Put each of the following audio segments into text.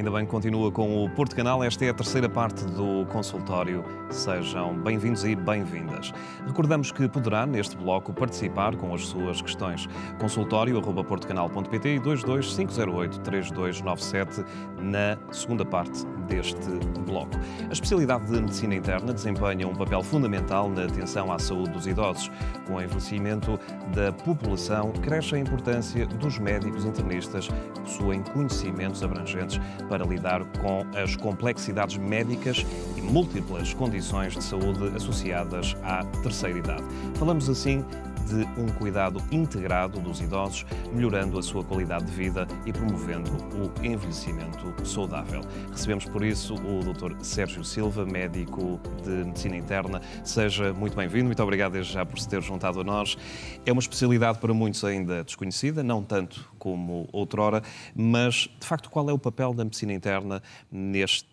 Ainda bem que continua com o Porto Canal. Esta é a terceira parte do consultório. Sejam bem-vindos e bem-vindas. Recordamos que poderá, neste bloco, participar com as suas questões. consultório.portucanal.pt e 225083297 na segunda parte deste bloco. A especialidade de medicina interna desempenha um papel fundamental na atenção à saúde dos idosos. Com o envelhecimento da população, cresce a importância dos médicos internistas que possuem conhecimentos abrangentes para lidar com as complexidades médicas e múltiplas condições de saúde associadas à terceira idade. Falamos assim de um cuidado integrado dos idosos, melhorando a sua qualidade de vida e promovendo o envelhecimento saudável. Recebemos por isso o Dr. Sérgio Silva, médico de Medicina Interna. Seja muito bem-vindo, muito obrigado desde já por se ter juntado a nós. É uma especialidade para muitos ainda desconhecida, não tanto como outrora, mas de facto qual é o papel da medicina interna neste,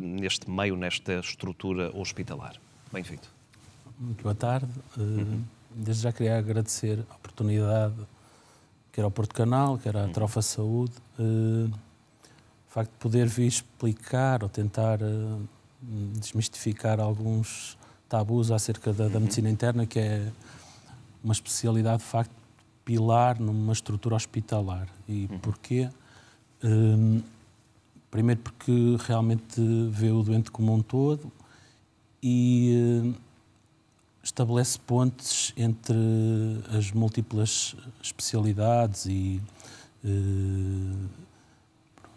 neste meio, nesta estrutura hospitalar? Bem-vindo. Muito boa tarde. Uhum desde já queria agradecer a oportunidade, quer ao Porto Canal, quer à uhum. Trofa Saúde, uh, eh, o facto de poder vir explicar ou tentar uh, desmistificar alguns tabus acerca da, da, uhum. medicina interna, que é uma especialidade, de facto, pilar numa estrutura hospitalar. E uhum. porquê? Uh, primeiro porque realmente vê o doente como um todo e eh, estabelece pontes entre eh, as múltiplas especialidades e eh,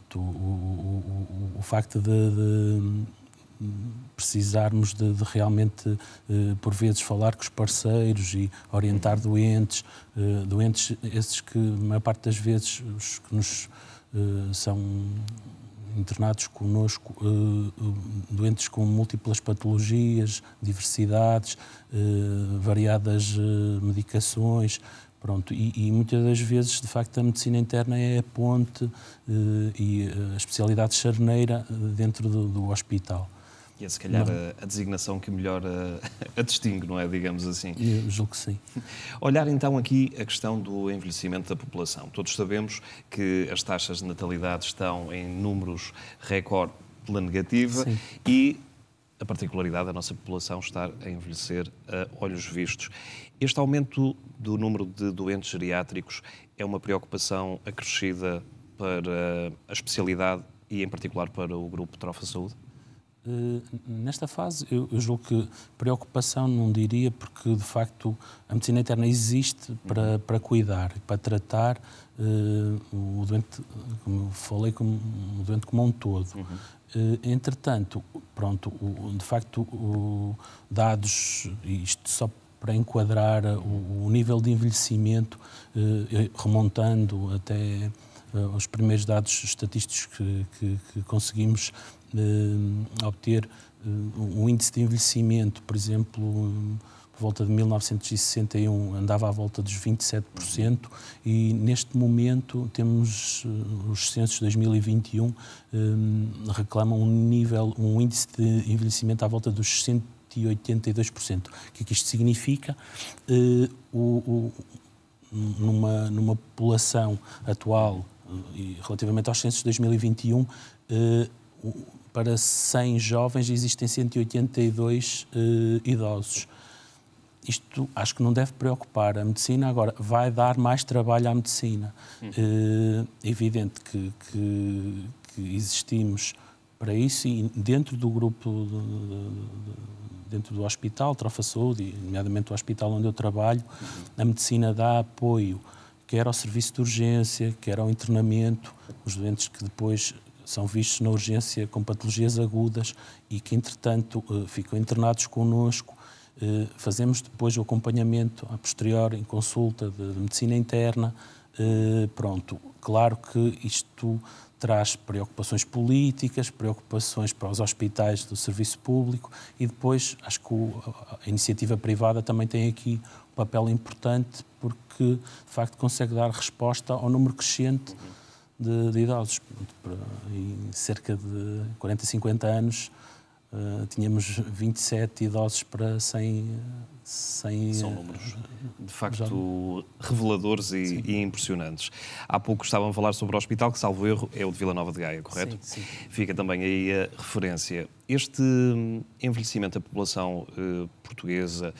pronto, o, o, o, o, facto de, de hum, precisarmos de, de realmente, eh, por vezes, falar com os parceiros e orientar doentes, doentes esses que, a maior parte das vezes, os que nos são internados conosco eh, eh, doentes com múltiplas patologias, diversidades, eh, variadas medicações, Pronto, e, e, muitas das vezes, de facto, a medicina interna é a ponte e a especialidade charneira dentro do, do hospital é se calhar a, a, designação que melhor a, a, distingue, não é? Digamos assim. Eu julgo que sim. Olhar então aqui a questão do envelhecimento da população. Todos sabemos que as taxas de natalidade estão em números recorde pela negativa sim. e a particularidade da nossa população estar a envelhecer a olhos vistos. Este aumento do número de doentes geriátricos é uma preocupação acrescida para a especialidade e, em particular, para o grupo Trofa Saúde? Eh, nesta fase, eu, eu julgo que preocupação não diria, porque de facto a medicina interna existe para, uhum. para cuidar, para tratar uh, o doente, como falei, como, o doente como um todo. Uhum. Eh, entretanto, pronto, de facto, dados, isto só para enquadrar o, nível de envelhecimento, remontando até eh, os primeiros dados estatísticos que, que, que conseguimos eh, obter, eh, um índice de envelhecimento, por exemplo, por volta de 1961 andava à volta dos 27% e neste momento temos os censos de 2021 reclamam um nível, um índice de envelhecimento à volta dos 182%. O que é que isto significa? o, o numa, numa população atual e relativamente aos censos de 2021, eh, para 100 jovens existem 182 eh, idosos. Isto acho que não deve preocupar a medicina agora. Vai dar mais trabalho à medicina. Hum. É evidente que, que, que existimos para isso e dentro do grupo, de, de, dentro do hospital, Trofa Saúde, nomeadamente o hospital onde eu trabalho, uhum. a medicina dá apoio quer ao serviço de urgência, quer ao internamento, os doentes que depois são vistos na urgência com patologias agudas e que, entretanto, eh, ficam internados connosco. Eh, fazemos depois o acompanhamento a posterior em consulta de medicina interna. Eh, pronto, claro que isto traz preocupações políticas, preocupações para os hospitais do serviço público e depois acho que a iniciativa privada também tem aqui um papel importante porque, de facto, consegue dar resposta ao número crescente de, de idosos. em cerca de 40, 50 anos, uh, tínhamos 27 idosos para 100, 100 São números, de facto, já... reveladores e, e, impressionantes. Há pouco estavam a falar sobre o hospital, que, salvo erro, é o de Vila Nova de Gaia, correto? Sim, sim. Fica também aí a referência. Este hum, envelhecimento da população uh, portuguesa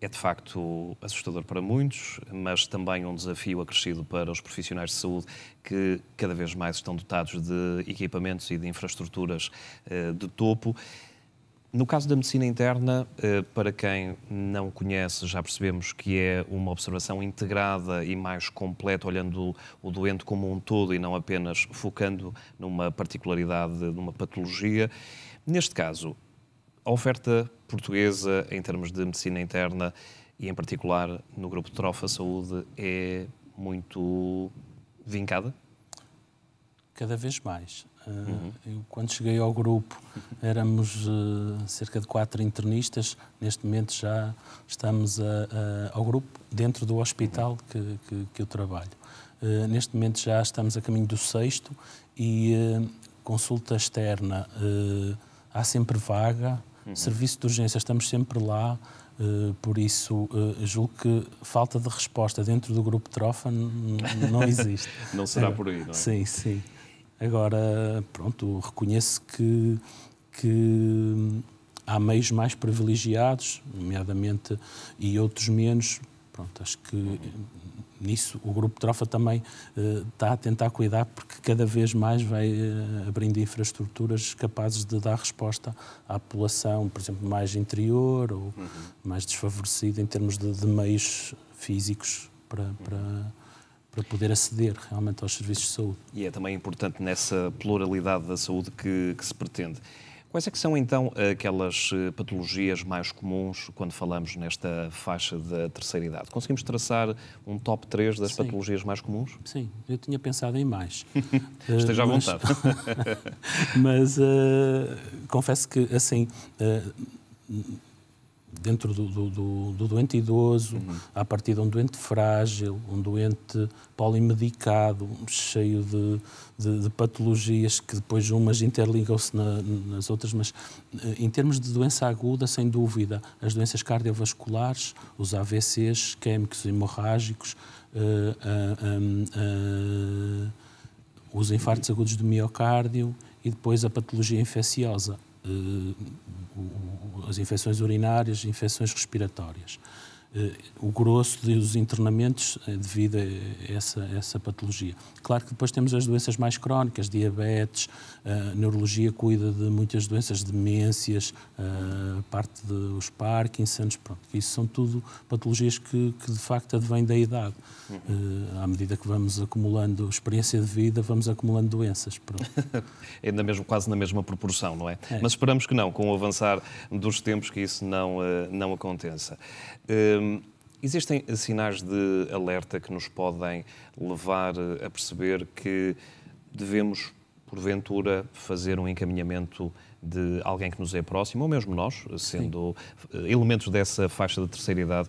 é de facto assustador para muitos, mas também um desafio acrescido para os profissionais de saúde que cada vez mais estão dotados de equipamentos e de infraestruturas eh, de topo. No caso da medicina interna, eh, para quem não conhece, já percebemos que é uma observação integrada e mais completa, olhando o doente como um todo e não apenas focando numa particularidade, numa patologia. Neste caso, a oferta portuguesa em termos de medicina interna e, em particular, no grupo Trofa Saúde é muito vincada? Cada vez mais. Eh, uhum. Eu, quando cheguei ao grupo, éramos uh, cerca de quatro internistas. Neste momento já estamos a, a, ao grupo dentro do hospital que, que, que eu trabalho. Uh, neste momento já estamos a caminho do sexto e uh, consulta externa há sempre vaga. Uhum. Serviço de urgência, estamos sempre lá, uh, por isso uh, julgo que falta de resposta dentro do grupo Trofa não existe. não será por aí, não é? Sim, sim. Agora, pronto, reconheço que, que há meios mais privilegiados, nomeadamente, e outros menos. Pronto, acho que uhum nisso o Grupo Trofa também uh, está a tentar cuidar, porque cada vez mais vai uh, abrindo infraestruturas capazes de dar resposta à população, por exemplo, mais interior ou uhum. mais desfavorecida em termos de, de meios físicos para, para para poder aceder realmente aos serviços de saúde. E é também importante nessa pluralidade da saúde que, que se pretende. Quais é que são então aquelas eh, patologias mais comuns quando falamos nesta faixa da terceira idade? Conseguimos traçar um top 3 das Sim. patologias mais comuns? Sim, eu tinha pensado em mais. Esteja à eh, vontade. Mas, mas uh, confesso que assim. Uh, dentro do, do, do, do, doente idoso, uhum. partir de um doente frágil, um doente polimedicado, cheio de, de, de patologias que depois umas interligam-se na, nas outras, mas eh, em termos de doença aguda, sem dúvida, as doenças cardiovasculares, os AVCs, químicos, hemorrágicos, uh, uh, uh, os infartos agudos do miocárdio e depois a patologia infecciosa. Eh, as infecções urinárias, infecções respiratórias. Eh, o grosso dos internamentos eh, devido a essa, essa patologia. Claro que depois temos as doenças mais crónicas, diabetes, a eh, neurologia cuida de muitas doenças, demências, a parte dos Parkinson's, pronto, isso são tudo patologias que, que de facto advêm da idade. Uhum. À medida que vamos acumulando experiência de vida, vamos acumulando doenças. ainda é mesmo quase na mesma proporção, não é? é? Mas esperamos que não, com o avançar dos tempos que isso não, não aconteça. Hum, Hum, existem sinais de alerta que nos podem levar eh, a perceber que devemos, porventura, fazer um encaminhamento de alguém que nos é próximo, ou mesmo nós, sendo Sim. Eh, elementos dessa faixa de terceira idade.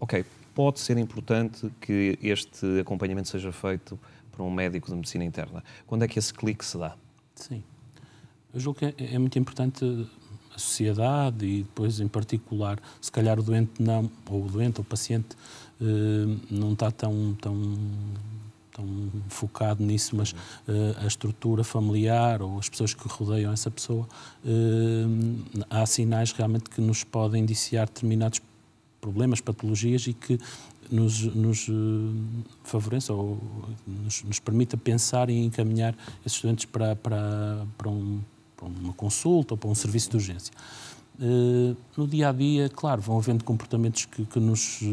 Ok, pode ser importante que este acompanhamento seja feito por um médico de medicina interna. Quando é que esse clique se dá? Sim. Eu julgo que é, é muito importante a sociedade e depois, em particular, se calhar o doente não, ou o doente, ou o paciente, eh, não está tão, tão, tão focado nisso, mas eh, a estrutura familiar ou as pessoas que rodeiam essa pessoa, eh, há sinais realmente que nos podem indiciar determinados problemas, patologias e que nos, nos favoreça ou nos, nos permita pensar e encaminhar esses doentes para, para, para um para uma consulta ou para um serviço de urgência. Uh, no dia a dia, claro, vão havendo comportamentos que, que nos, eh,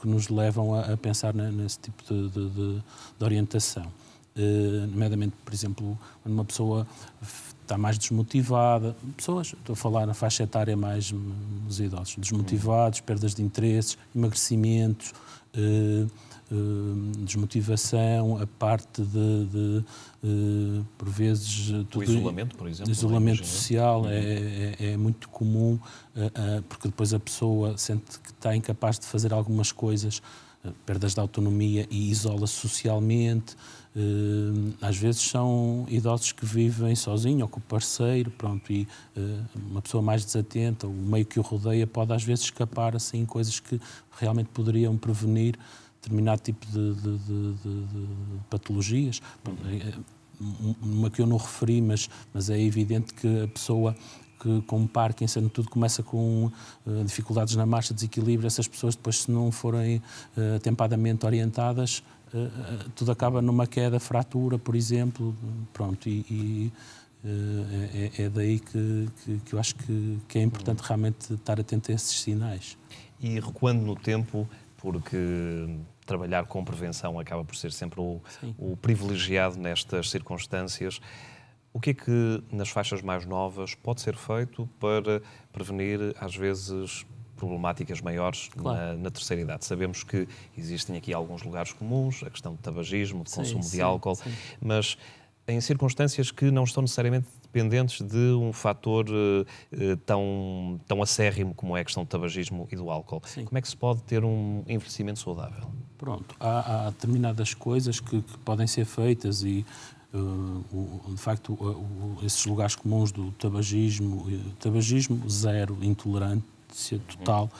que nos levam a, a pensar na, nesse tipo de, de, de, de orientação. Uh, nomeadamente, por exemplo, quando uma pessoa está mais desmotivada, pessoas, estou a falar na faixa etária mais hum, os idosos, desmotivados, perdas de interesses, emagrecimentos, uh, eh, desmotivação, a parte de, de, de eh, por vezes... Eh, tudo, o isolamento, por exemplo. Isolamento né? social uhum. é, é, é, muito comum, porque depois a pessoa sente que está incapaz de fazer algumas coisas, perdas de autonomia e isola-se socialmente. Às vezes são idosos que vivem sozinho ou com o parceiro, pronto, e uma pessoa mais desatenta, o meio que o rodeia pode às vezes escapar assim coisas que realmente poderiam prevenir determinado tipo de, de, de, de patologias. É, é, uma que eu não referi, mas, mas é evidente que a pessoa que com Parkinson tudo começa com uh, dificuldades na marcha, desequilíbrio, essas pessoas depois se não forem uh, atempadamente orientadas, uh, tudo acaba numa queda, fratura, por exemplo, pronto, e, e é, é, daí que, que, que, eu acho que, que é importante realmente estar atento a esses sinais. E recuando no tempo, porque trabalhar com prevenção acaba por ser sempre o, o privilegiado nestas circunstâncias. O que é que nas faixas mais novas pode ser feito para prevenir, às vezes, problemáticas maiores claro. na, na, terceira idade. Sabemos que existem aqui alguns lugares comuns, a questão de tabagismo, de sim, consumo sim, de álcool, sim. mas em circunstâncias que não estão necessariamente dependentes de um fator eh, eh, tão, tão acérrimo como é a questão do tabagismo e do álcool. Sim. Como é que se pode ter um envelhecimento saudável? Pronto, há, há determinadas coisas que, que, podem ser feitas e, uh, o, de facto, o, esses lugares comuns do tabagismo, tabagismo zero, intolerante, ser total,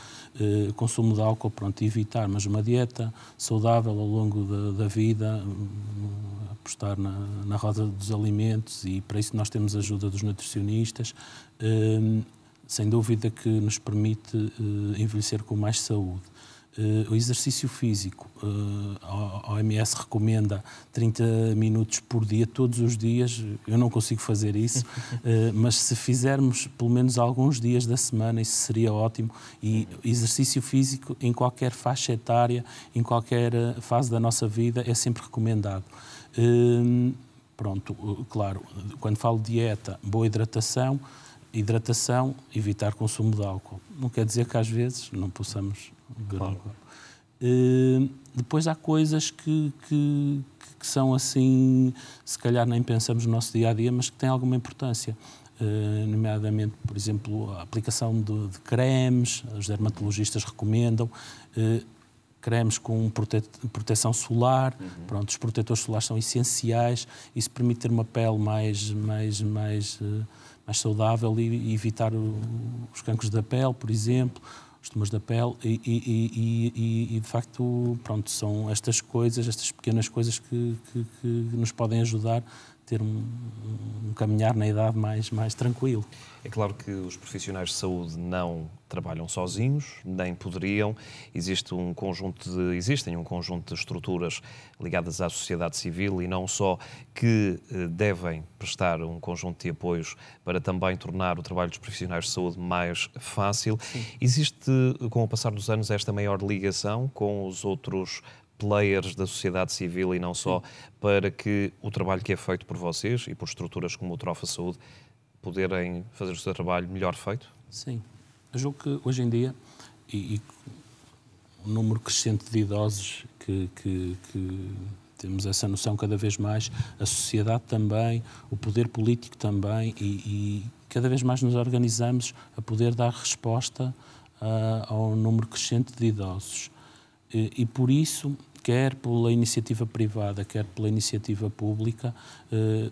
eh, consumo de álcool, pronto, evitar, mas uma dieta saudável ao longo da, da vida, hum, apostar na, na, roda dos alimentos e para isso nós temos a ajuda dos nutricionistas, eh, sem dúvida que nos permite eh, envelhecer com mais saúde. Uh, o exercício físico, uh, a OMS recomenda 30 minutos por dia, todos os dias. Eu não consigo fazer isso, uh, mas se fizermos pelo menos alguns dias da semana, isso seria ótimo. E exercício físico em qualquer faixa etária, em qualquer fase da nossa vida, é sempre recomendado. Ehm, pronto, claro, quando falo dieta, boa hidratação. Hidratação, evitar consumo de álcool. Não quer dizer que às vezes não possamos Uh, depois há coisas que, que, que, são assim, se calhar nem pensamos no nosso dia a dia, mas que têm alguma importância. Uh, nomeadamente, por exemplo, a aplicação de, de cremes, os dermatologistas recomendam. Uh, cremes com prote proteção solar, uhum. pronto, os protetores solares são essenciais, isso permite ter uma pele mais, mais, mais, mais saudável e evitar o, os cancros da pele, por exemplo os tumores da pele e, e, e, e, de facto pronto são estas coisas estas pequenas coisas que, que, que nos podem ajudar ter um, um caminhar na idade mais, mais tranquilo. É claro que os profissionais de saúde não trabalham sozinhos, nem poderiam. Existe um conjunto de, existem um conjunto de estruturas ligadas à sociedade civil e não só que eh, devem prestar um conjunto de apoios para também tornar o trabalho dos profissionais de saúde mais fácil. Sim. Existe, com o passar dos anos, esta maior ligação com os outros players da sociedade civil e não só, para que o trabalho que é feito por vocês e por estruturas como o Trofa Saúde poderem fazer o seu trabalho melhor feito? Sim. Eu julgo que hoje em dia, e, e o número crescente de idosos que, que, que temos essa noção cada vez mais, a sociedade também, o poder político também, e, e cada vez mais nos organizamos a poder dar resposta uh, ao número crescente de idosos. E, e por isso quer pela iniciativa privada, quer pela iniciativa pública, eh,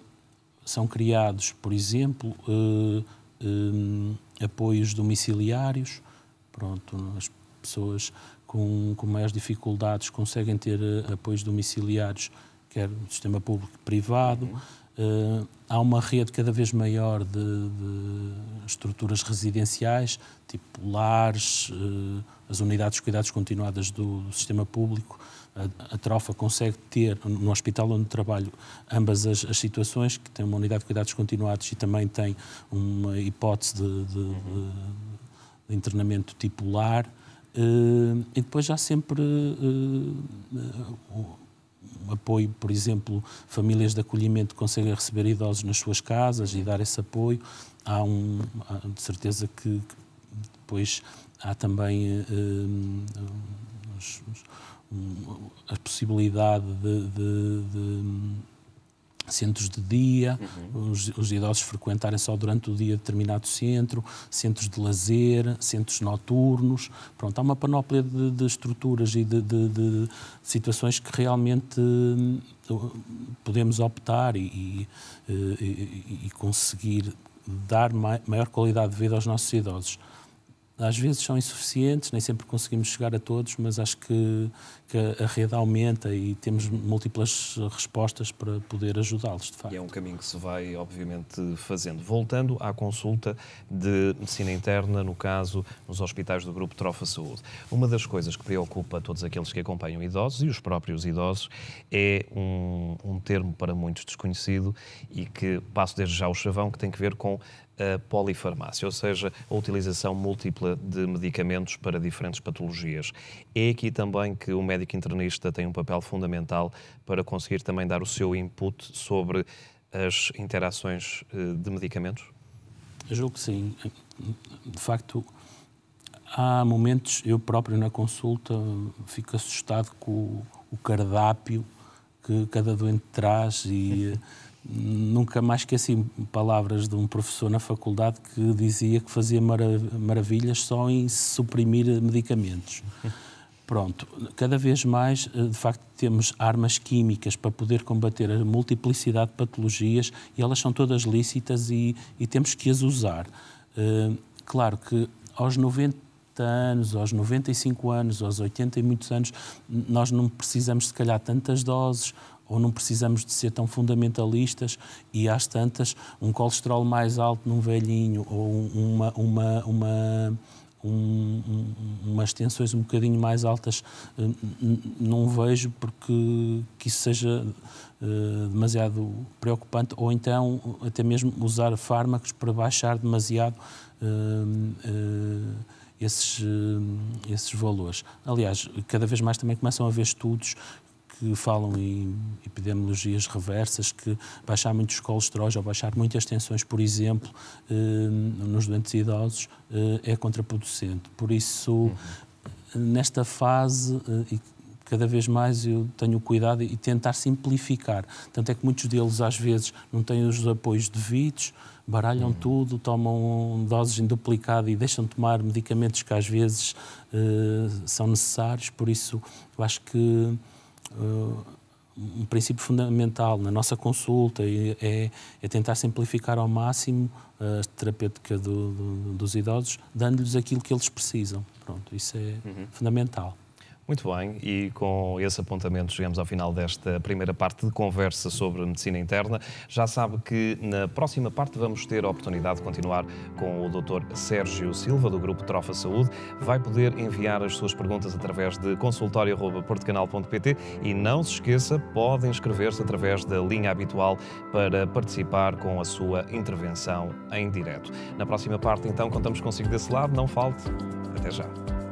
são criados, por exemplo, eh, eh, apoios domiciliários. Pronto, as pessoas com, com maiores dificuldades conseguem ter eh, apoios domiciliários, quer no sistema público-privado. Uhum. Eh, há uma rede cada vez maior de, de estruturas residenciais, tipo lares, eh, as unidades de cuidados continuadas do, do sistema público a, a Trofa consegue ter, no hospital onde trabalho, ambas as, as, situações, que tem uma unidade de cuidados continuados e também tem uma hipótese de, de, de, de internamento tipular. Uh, eh, e depois já sempre uh, uh, um apoio, por exemplo, famílias de acolhimento conseguem receber idosos nas suas casas e dar esse apoio. Há um, há de certeza que, que, depois há também eh, eh, os, os a possibilidade de, de, de, hum, centros de dia, uhum. os, os, idosos frequentarem só durante o dia determinado centro, centros de lazer, centros noturnos. Pronto, há uma panóplia de, de estruturas e de, situações que realmente hum, podemos optar eh, e, e, e conseguir dar maior qualidade de vida aos nossos idosos às vezes são insuficientes, nem sempre conseguimos chegar a todos, mas acho que, que a rede aumenta e temos múltiplas respostas para poder ajudá-los, de facto. E é um caminho que se vai, obviamente, fazendo. Voltando à consulta de medicina interna, no caso, nos hospitais do Grupo Trofa Saúde. Uma das coisas que preocupa todos aqueles que acompanham idosos e os próprios idosos é um, um termo para muitos desconhecido e que passo desde já o chavão, que tem que ver com a polifarmácia, ou seja, a utilização múltipla de medicamentos para diferentes patologias. É aqui também que o médico internista tem um papel fundamental para conseguir também dar o seu input sobre as interações eh, de medicamentos? Eu julgo que sim. De facto, há momentos, eu próprio na consulta fico assustado com o cardápio que cada doente traz e. Nunca mais esqueci palavras de um professor na faculdade que dizia que fazia maravilhas só em suprimir medicamentos. Pronto, cada vez mais, eh, de facto, temos armas químicas para poder combater a multiplicidade de patologias e elas são todas lícitas e, e temos que as usar. Eh, claro que aos 90 anos, aos 95 anos, aos 80 e muitos anos, nós não precisamos, se calhar, tantas doses ou não precisamos de ser tão fundamentalistas e às tantas um colesterol mais alto num velhinho ou uma, uma, uma um, um, umas tensões um bocadinho mais altas eh, não vejo porque que isso seja uh, demasiado preocupante ou então até mesmo usar fármacos para baixar demasiado uh, esses, esses valores. Aliás, cada vez mais também começam a haver estudos que falam em epidemiologias reversas, que baixar muitos colesteróis ou baixar muitas tensões, por exemplo, eh, nos doentes idosos, eh, é contraproducente. Por isso, uhum. nesta fase, eh, e cada vez mais eu tenho cuidado e tentar simplificar. Tanto é que muitos deles, às vezes, não têm os apoios devidos, baralham uhum. tudo, tomam doses em duplicado e deixam de tomar medicamentos que às vezes são necessários. Por isso, eu acho que um princípio fundamental na nossa consulta é, é tentar simplificar ao máximo a terapêutica do, do, dos idosos, dando-lhes aquilo que eles precisam. Pronto, isso é uhum. fundamental. Muito bem, e com esse apontamento chegamos ao final desta primeira parte de conversa sobre medicina interna. Já sabe que na próxima parte vamos ter a oportunidade de continuar com o Dr. Sérgio Silva, do Grupo Trofa Saúde. Vai poder enviar as suas perguntas através de consultório.portocanal.pt e não se esqueça, podem inscrever-se através da linha habitual para participar com a sua intervenção em direto. Na próxima parte, então, contamos consigo desse lado. Não falte. Até já.